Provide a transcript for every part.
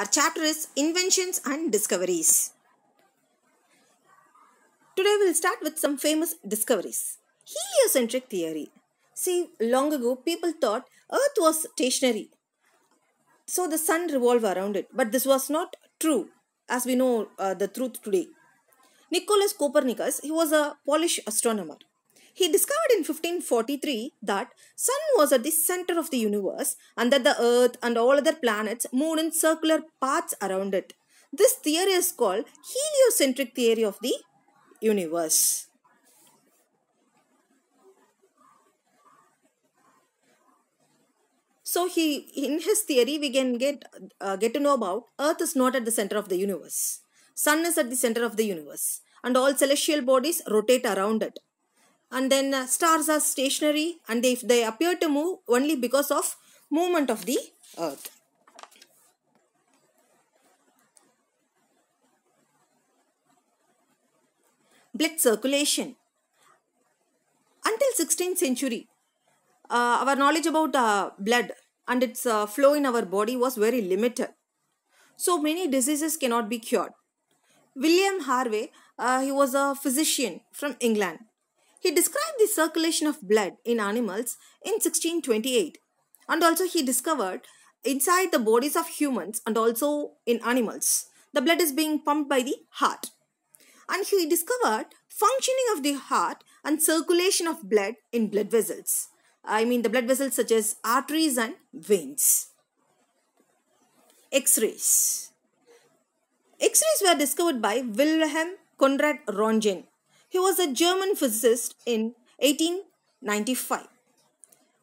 Our chapter is Inventions and Discoveries. Today we'll start with some famous discoveries. Heliocentric theory. See, long ago people thought Earth was stationary. So the sun revolved around it. But this was not true as we know uh, the truth today. Nicholas Copernicus, he was a Polish astronomer. He discovered in 1543 that sun was at the center of the universe and that the earth and all other planets moved in circular paths around it. This theory is called heliocentric theory of the universe. So he, in his theory, we can get uh, get to know about Earth is not at the center of the universe. Sun is at the center of the universe, and all celestial bodies rotate around it and then uh, stars are stationary and they, they appear to move only because of movement of the earth. Blood circulation. Until 16th century, uh, our knowledge about uh, blood and its uh, flow in our body was very limited. So many diseases cannot be cured. William Harvey, uh, he was a physician from England he described the circulation of blood in animals in 1628 and also he discovered inside the bodies of humans and also in animals the blood is being pumped by the heart and he discovered functioning of the heart and circulation of blood in blood vessels i mean the blood vessels such as arteries and veins x-rays x-rays were discovered by wilhelm conrad röntgen he was a German physicist in 1895.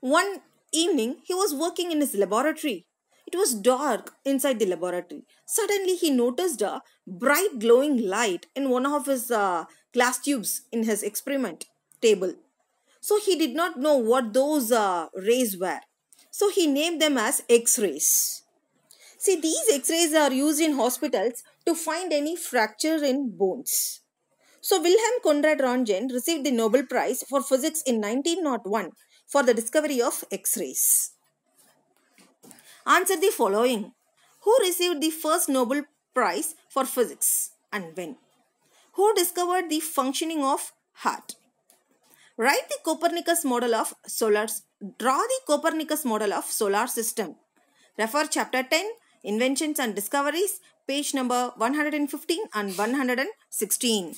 One evening, he was working in his laboratory. It was dark inside the laboratory. Suddenly, he noticed a bright glowing light in one of his uh, glass tubes in his experiment table. So, he did not know what those uh, rays were. So, he named them as X-rays. See, these X-rays are used in hospitals to find any fracture in bones. So Wilhelm Conrad Röntgen received the Nobel Prize for Physics in 1901 for the discovery of X-rays. Answer the following. Who received the first Nobel Prize for Physics and when? Who discovered the functioning of heart? Write the Copernicus model of solar draw the Copernicus model of solar system. Refer chapter 10 Inventions and Discoveries page number 115 and 116.